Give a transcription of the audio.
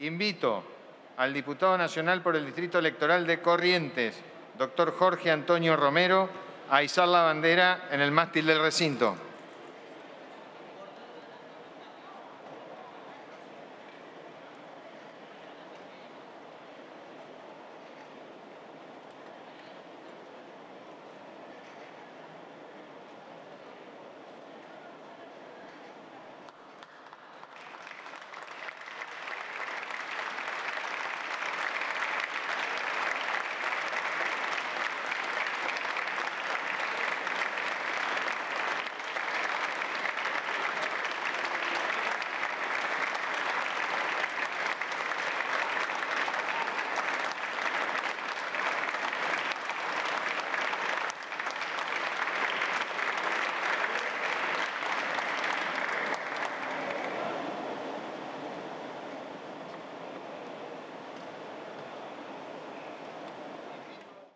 Invito al diputado nacional por el Distrito Electoral de Corrientes, doctor Jorge Antonio Romero, a izar la bandera en el mástil del recinto.